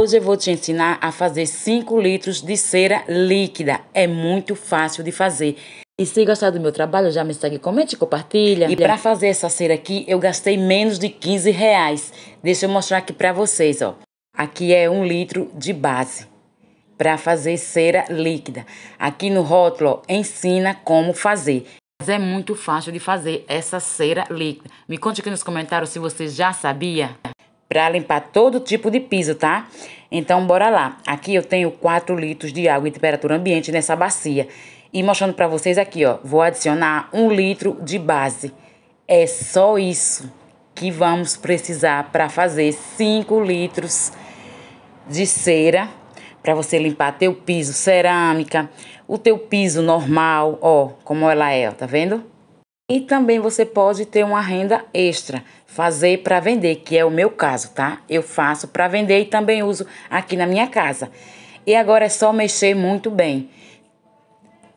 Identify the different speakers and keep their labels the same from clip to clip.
Speaker 1: Hoje eu vou te ensinar a fazer 5 litros de cera líquida. É muito fácil de fazer. E se gostar do meu trabalho, já me segue, comente, compartilha. E para fazer essa cera aqui, eu gastei menos de 15 reais. Deixa eu mostrar aqui para vocês, ó. Aqui é um litro de base para fazer cera líquida. Aqui no rótulo, ó, ensina como fazer. Mas é muito fácil de fazer essa cera líquida. Me conte aqui nos comentários se você já sabia para limpar todo tipo de piso, tá? Então, bora lá. Aqui eu tenho 4 litros de água em temperatura ambiente nessa bacia. E mostrando para vocês aqui, ó, vou adicionar 1 litro de base. É só isso que vamos precisar para fazer 5 litros de cera para você limpar teu piso cerâmica, o teu piso normal, ó, como ela é, ó, tá vendo? E também você pode ter uma renda extra, fazer para vender, que é o meu caso, tá? Eu faço para vender e também uso aqui na minha casa. E agora é só mexer muito bem.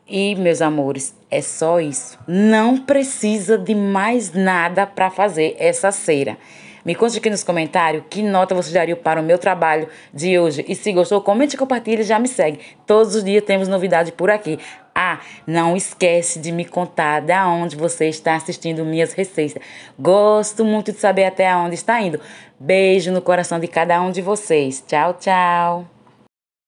Speaker 1: E meus amores, é só isso. Não precisa de mais nada para fazer essa cera. Me conte aqui nos comentários que nota você daria para o meu trabalho de hoje. E se gostou, comente, compartilhe e já me segue. Todos os dias temos novidade por aqui não esquece de me contar de onde você está assistindo minhas receitas. Gosto muito de saber até onde está indo. Beijo no coração de cada um de vocês. Tchau, tchau.